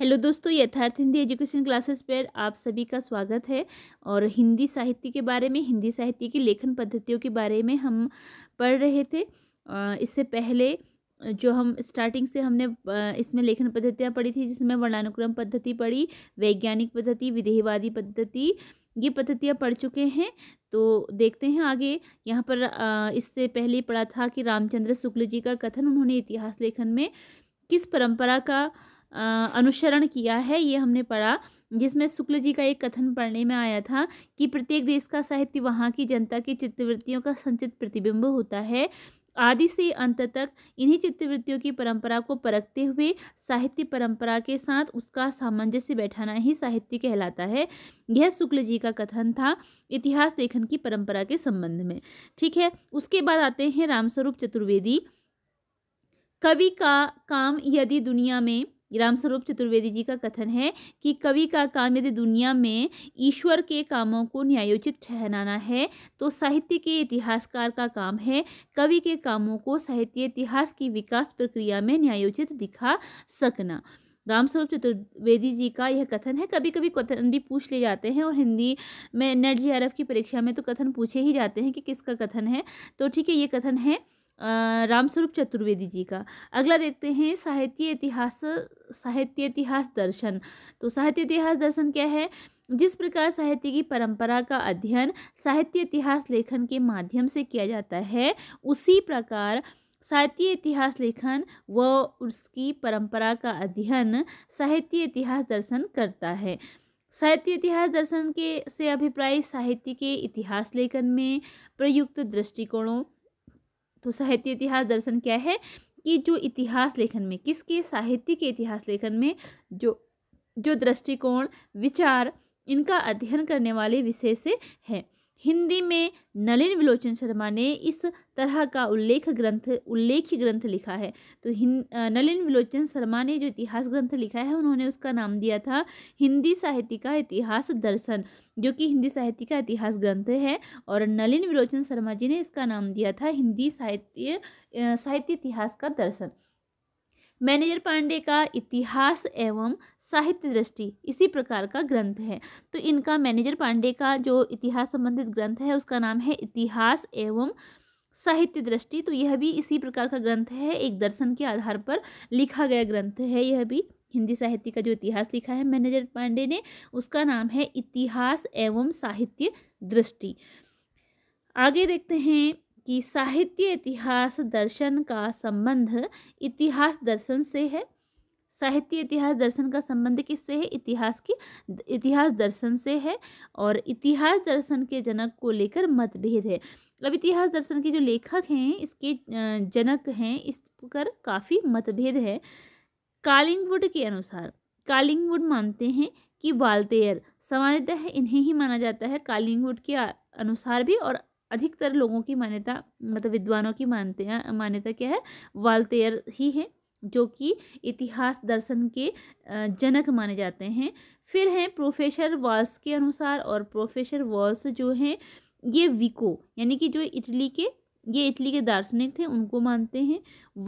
Hello दोस्तों यथार्थ Hindi education classes पर आप सभी का स्वागत है और हिंदी साहित्य के बारे में हिंदी साहित्य की लेखन पद्धतियों के बारे में हम पढ़ रहे थे इससे पहले जो हम स्टार्टिंग से हमने इसमें लेखन पद्धतियाँ पढ़ी थी जिसमें वर्णानुक्रम पद्धति पढ़ी वैज्ञानिक पद्धति विधेयवादी पद्धति ये पद्धतियाँ पढ़ चुके हैं तो देखते हैं आगे यहाँ पर इससे पहले पढ़ा था कि रामचंद्र शुक्ल जी का कथन उन्होंने इतिहास लेखन में किस परम्परा का अनुसरण किया है ये हमने पढ़ा जिसमें शुक्ल जी का एक कथन पढ़ने में आया था कि प्रत्येक देश का साहित्य वहाँ की जनता की चित्तवृत्तियों का संचित प्रतिबिंब होता है आदि से अंत तक इन्हीं चित्तवृत्तियों की परंपरा को परखते हुए साहित्य परंपरा के साथ उसका सामंजस्य बैठाना ही साहित्य कहलाता है यह शुक्ल जी का कथन था इतिहास लेखन की परंपरा के संबंध में ठीक है उसके बाद आते हैं रामस्वरूप चतुर्वेदी कवि का काम यदि दुनिया में रामस्वरूप चतुर्वेदी जी का कथन है कि कवि का काम यदि दुनिया में ईश्वर के कामों को न्यायोचित ठहराना है तो साहित्य के इतिहासकार का काम है कवि के कामों को साहित्य इतिहास की विकास प्रक्रिया में न्यायोचित दिखा सकना रामस्वरूप चतुर्वेदी जी का यह कथन है कभी कभी कथन भी पूछ ले जाते हैं और हिंदी में नेट जी की परीक्षा में तो कथन पूछे ही जाते हैं कि किसका कथन है तो ठीक है ये कथन है रामस्वरूप चतुर्वेदी जी का अगला देखते हैं साहित्य इतिहास साहित्य इतिहास दर्शन तो साहित्य इतिहास दर्शन क्या है जिस प्रकार साहित्य की परंपरा का अध्ययन साहित्य इतिहास लेखन के माध्यम से किया जाता है उसी प्रकार साहित्य इतिहास लेखन व उसकी परंपरा का अध्ययन साहित्य इतिहास दर्शन करता है साहित्य इतिहास दर्शन के से अभिप्राय साहित्य के इतिहास लेखन में प्रयुक्त दृष्टिकोणों तो साहित्य इतिहास दर्शन क्या है कि जो इतिहास लेखन में किसके साहित्य के इतिहास लेखन में जो जो दृष्टिकोण विचार इनका अध्ययन करने वाले विषय से है हिंदी में नलिन विलोचन शर्मा ने इस तरह का उल्लेख ग्रंथ उल्लेख ग्रंथ लिखा है तो नलिन विलोचन शर्मा ने जो इतिहास ग्रंथ लिखा है उन्होंने उसका नाम दिया था हिंदी साहित्य का इतिहास दर्शन जो कि हिंदी साहित्य का इतिहास ग्रंथ है और नलिन विलोचन शर्मा जी ने इसका नाम दिया था हिंदी साहित्य साहित्य इतिहास का दर्शन मैनेजर पांडे का इतिहास एवं साहित्य दृष्टि इसी प्रकार का ग्रंथ है तो इनका मैनेजर पांडे का जो इतिहास संबंधित ग्रंथ है उसका नाम है इतिहास एवं साहित्य दृष्टि तो यह भी इसी प्रकार का ग्रंथ है एक दर्शन के आधार पर लिखा गया ग्रंथ है यह भी हिंदी साहित्य का जो इतिहास लिखा है मैनेजर पांडे ने उसका नाम है इतिहास एवं साहित्य दृष्टि आगे देखते हैं कि साहित्य इतिहास दर्शन का संबंध इतिहास दर्शन से है साहित्य इतिहास दर्शन का संबंध किससे है इतिहास की इतिहास दर्शन से है और इतिहास दर्शन के जनक को लेकर मतभेद है अब इतिहास दर्शन के जो लेखक हैं इसके जनक हैं इस पर काफ़ी मतभेद है कालिंगवुड के अनुसार कालिंगवुड मानते हैं कि वाल्तेयर सामान्यतः इन्हें ही माना जाता है कालिंगवुड के अनुसार भी और अधिकतर लोगों की मान्यता मतलब विद्वानों की मानते मान्यता क्या है वालतेयर ही है जो कि इतिहास दर्शन के जनक माने जाते हैं फिर हैं प्रोफेसर वॉल्स के अनुसार और प्रोफेसर वॉल्स जो हैं ये विको यानी कि जो इटली के ये इटली के दार्शनिक थे उनको मानते हैं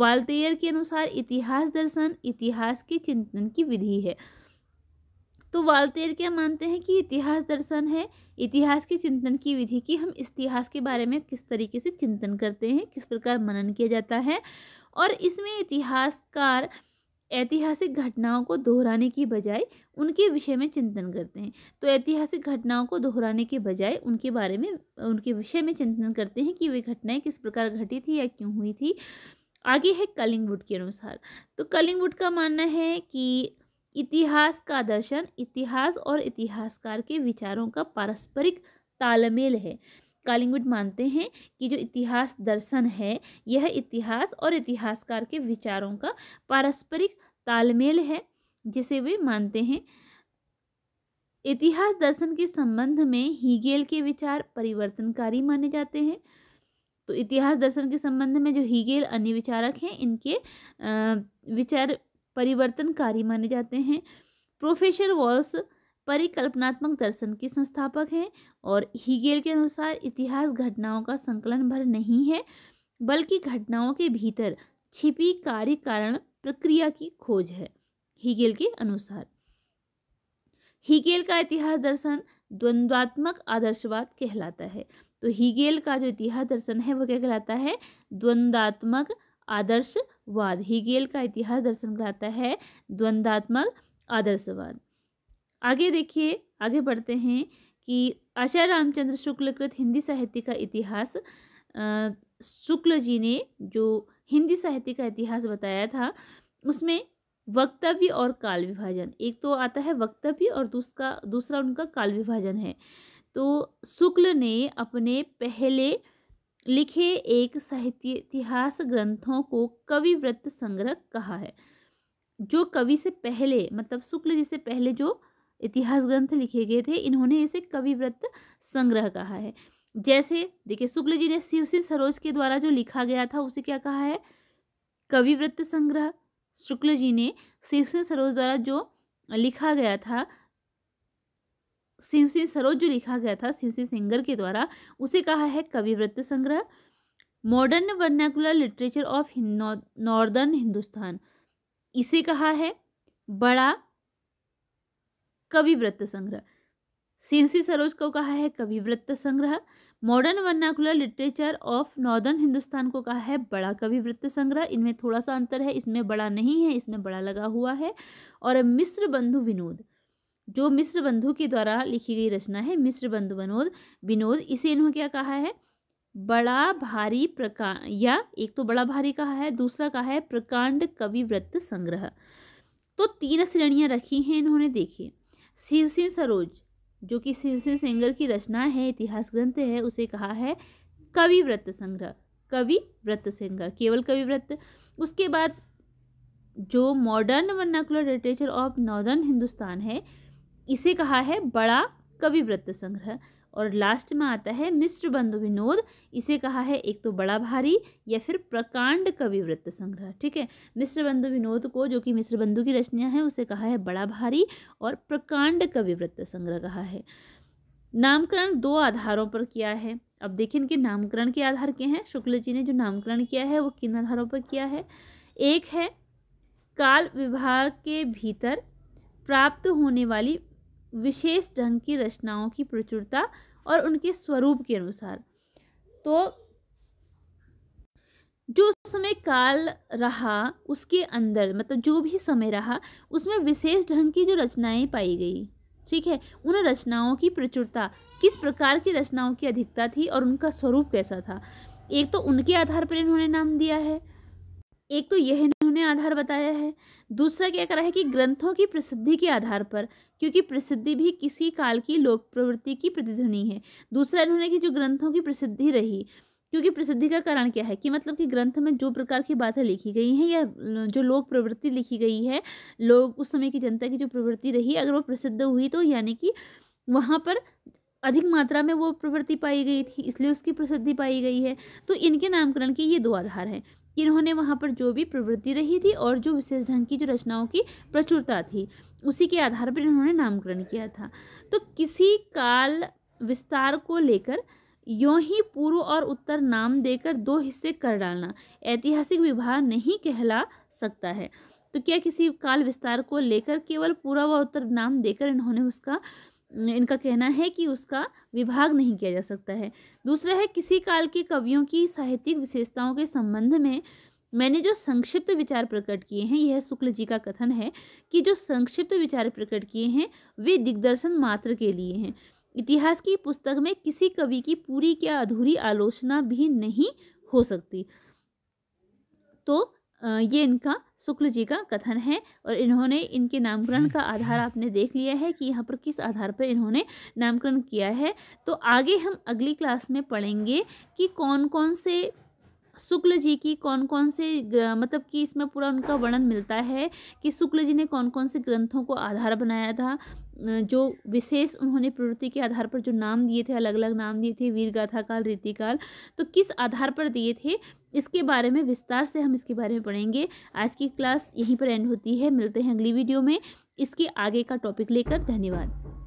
वाल्तेयर के अनुसार इतिहास दर्शन इतिहास के चिंतन की विधि है तो वाल्तेर क्या मानते हैं कि इतिहास दर्शन है इतिहास के चिंतन की विधि की हम इतिहास के बारे में किस तरीके से चिंतन करते हैं किस प्रकार मनन किया जाता है और इसमें इतिहासकार ऐतिहासिक घटनाओं को दोहराने की बजाय उनके विषय में चिंतन करते हैं तो ऐतिहासिक घटनाओं को दोहराने के बजाय उनके बारे में उनके विषय में चिंतन करते हैं कि वे घटनाएं किस प्रकार घटी थी या क्यों हुई थी आगे है कलिंगवुड के अनुसार तो कलिंगवुड का मानना है कि इतिहास का दर्शन इतिहास और इतिहासकार के विचारों का पारस्परिक तालमेल है कालिंगविड मानते हैं कि जो इतिहास दर्शन है यह इतिहास और इतिहासकार के विचारों का पारस्परिक तालमेल है जिसे वे मानते हैं इतिहास दर्शन के संबंध में हीगेल के विचार परिवर्तनकारी माने जाते हैं तो इतिहास दर्शन के संबंध में जो हीगेल अन्य विचारक हैं इनके विचार परिवर्तनकारी माने जाते हैं प्रोफेसर वॉल्स परिकल्पनात्मक दर्शन के संस्थापक हैं और हीगेल के अनुसार इतिहास घटनाओं का संकलन भर नहीं है बल्कि घटनाओं के भीतर छिपी कार्य कारण प्रक्रिया की खोज है हीगेल के अनुसार हीगेल का इतिहास दर्शन द्वंद्वात्मक आदर्शवाद कहलाता है तो हीगेल का जो इतिहास दर्शन है वह क्या कहलाता है द्वंद्वात्मक आदर्श वाद हीगेल का इतिहास दर्शन कराता है द्वंद्वात्मक आदर्शवाद आगे देखिए आगे बढ़ते हैं कि आचार्य रामचंद्र शुक्लकृत हिंदी साहित्य का इतिहास शुक्ल जी ने जो हिंदी साहित्य का इतिहास बताया था उसमें वक्तव्य और काल विभाजन एक तो आता है वक्तव्य और दूसरा दूसरा उनका काल विभाजन है तो शुक्ल ने अपने पहले लिखे एक साहित्य इतिहास ग्रंथों को कवि व्रत संग्रह कहा है जो कवि से पहले मतलब शुक्ल जी से पहले जो इतिहास ग्रंथ लिखे गए थे इन्होंने इसे कवि व्रत संग्रह कहा है जैसे देखिए शुक्ल जी ने सिंह सरोज के द्वारा जो लिखा गया था उसे क्या कहा है कवि व्रत संग्रह शुक्ल जी ने सिंह सरोज द्वारा जो लिखा गया था सिंह सरोज जो लिखा गया था सिंह सिंगर के द्वारा उसे कहा है कविवृत्त संग्रह modern vernacular literature of northern Hindustan इसे कहा है बड़ा कविवृत्त संग्रह सिंहसी सरोज को कहा है कविवृत्त संग्रह modern vernacular literature of northern Hindustan को कहा है बड़ा कविवृत्त संग्रह इनमें थोड़ा सा अंतर है इसमें बड़ा नहीं है इसमें बड़ा लगा हुआ है और मिश्र बंधु विनोद जो मिश्र बंधु के द्वारा लिखी गई रचना है मिश्र बंधु बनोद विनोद इसे इन्होंने क्या कहा है बड़ा भारी प्रकांड या एक तो बड़ा भारी कहा है दूसरा कहा है प्रकांड कवि व्रत संग्रह तो तीन श्रेणियां रखी हैं इन्होंने देखी शिवसेन सरोज जो कि शिवसेन सेंगर की रचना है इतिहास ग्रंथ है उसे कहा है कवि व्रत संग्रह कवि व्रत संग्रह केवल कवि व्रत उसके बाद जो modern vernacular literature of northern Hindustan है इसे कहा है बड़ा कवि वृत्त संग्रह और लास्ट में आता है मिश्र बंधु विनोद इसे कहा है एक तो बड़ा भारी या फिर प्रकांड कवि वृत्त संग्रह ठीक है मिश्र बंधु विनोद को जो कि मिश्र बंधु की रचना है उसे कहा है बड़ा भारी और प्रकांड कवि वृत्त संग्रह कहा है नामकरण दो आधारों पर किया है अब देखें कि नामकरण के आधार के हैं शुक्ल जी ने जो नामकरण किया है वो किन आधारों पर किया है एक है काल विभाग के भीतर प्राप्त होने वाली विशेष ढंग की रचनाओं की प्रचुरता और उनके स्वरूप के अनुसार तो जो समय काल रहा उसके अंदर मतलब जो भी समय रहा उसमें विशेष ढंग की जो रचनाएं पाई गई ठीक है उन रचनाओं की प्रचुरता किस प्रकार की रचनाओं की अधिकता थी और उनका स्वरूप कैसा था एक तो उनके आधार पर इन्होंने नाम दिया है एक तो यह उन्होंने आधार बताया है दूसरा क्या करा है कि ग्रंथों की प्रसिद्धि के आधार पर क्योंकि प्रसिद्धि भी किसी काल की लोक प्रवृत्ति की प्रतिध्वनि है दूसरा इन्होंने कि जो ग्रंथों की प्रसिद्धि रही क्योंकि प्रसिद्धि का कारण क्या है कि मतलब कि ग्रंथ में जो प्रकार की बातें लिखी गई हैं या जो लोक प्रवृत्ति लिखी गई है लोग उस समय की जनता की जो प्रवृत्ति रही अगर वो प्रसिद्ध हुई तो यानी कि वहाँ पर अधिक मात्रा में वो प्रवृत्ति पाई गई थी इसलिए उसकी प्रसिद्धि पाई गई है तो इनके नामकरण के ये दो आधार हैं इन्होंने वहाँ पर जो भी प्रवृत्ति रही थी और जो विशेष ढंग की जो रचनाओं की प्रचुरता थी उसी के आधार पर इन्होंने नामकरण किया था तो किसी काल विस्तार को लेकर यों ही पूर्व और उत्तर नाम देकर दो हिस्से कर डालना ऐतिहासिक विवाह नहीं कहला सकता है तो क्या किसी काल विस्तार को लेकर केवल पूरा व उत्तर नाम देकर इन्होंने उसका इनका कहना है कि उसका विभाग नहीं किया जा सकता है दूसरा है किसी काल के कवियों की साहित्यिक विशेषताओं के संबंध में मैंने जो संक्षिप्त विचार प्रकट किए हैं यह शुक्ल जी का कथन है कि जो संक्षिप्त विचार प्रकट किए हैं वे दिग्दर्शन मात्र के लिए हैं इतिहास की पुस्तक में किसी कवि की पूरी क्या अधूरी आलोचना भी नहीं हो सकती तो ये इनका शुक्ल जी का कथन है और इन्होंने इनके नामकरण का आधार हम्म। आपने देख लिया है कि यहाँ पर किस आधार पर इन्होंने नामकरण किया है तो आगे हम अगली क्लास में पढ़ेंगे कि कौन कौन से शुक्ल जी की कौन कौन से मतलब कि इसमें पूरा उनका वर्णन मिलता है कि शुक्ल जी ने कौन कौन से ग्रंथों को आधार बनाया था जो विशेष उन्होंने प्रवृत्ति के आधार पर जो नाम दिए थे अलग अलग नाम दिए थे वीरगाथा काल रीतिकाल तो किस आधार पर दिए थे इसके बारे में विस्तार से हम इसके बारे में पढ़ेंगे आज की क्लास यहीं पर एंड होती है मिलते हैं अगली वीडियो में इसके आगे का टॉपिक लेकर धन्यवाद